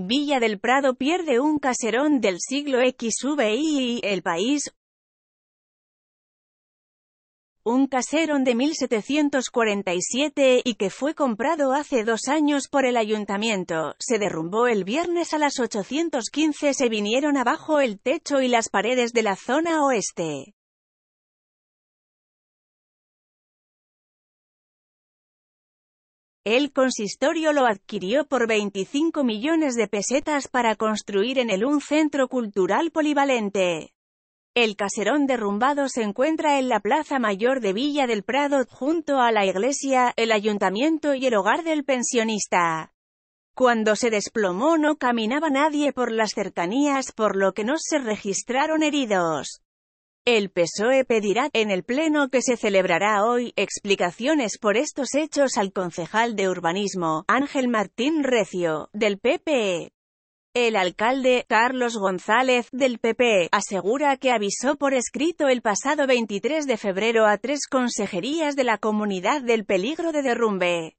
Villa del Prado pierde un caserón del siglo XVI y el país. Un caserón de 1747 y que fue comprado hace dos años por el ayuntamiento, se derrumbó el viernes a las 815 se vinieron abajo el techo y las paredes de la zona oeste. El consistorio lo adquirió por 25 millones de pesetas para construir en él un centro cultural polivalente. El caserón derrumbado se encuentra en la Plaza Mayor de Villa del Prado, junto a la iglesia, el ayuntamiento y el hogar del pensionista. Cuando se desplomó no caminaba nadie por las cercanías, por lo que no se registraron heridos. El PSOE pedirá, en el pleno que se celebrará hoy, explicaciones por estos hechos al concejal de urbanismo, Ángel Martín Recio, del PPE. El alcalde, Carlos González, del PP, e, asegura que avisó por escrito el pasado 23 de febrero a tres consejerías de la comunidad del peligro de derrumbe.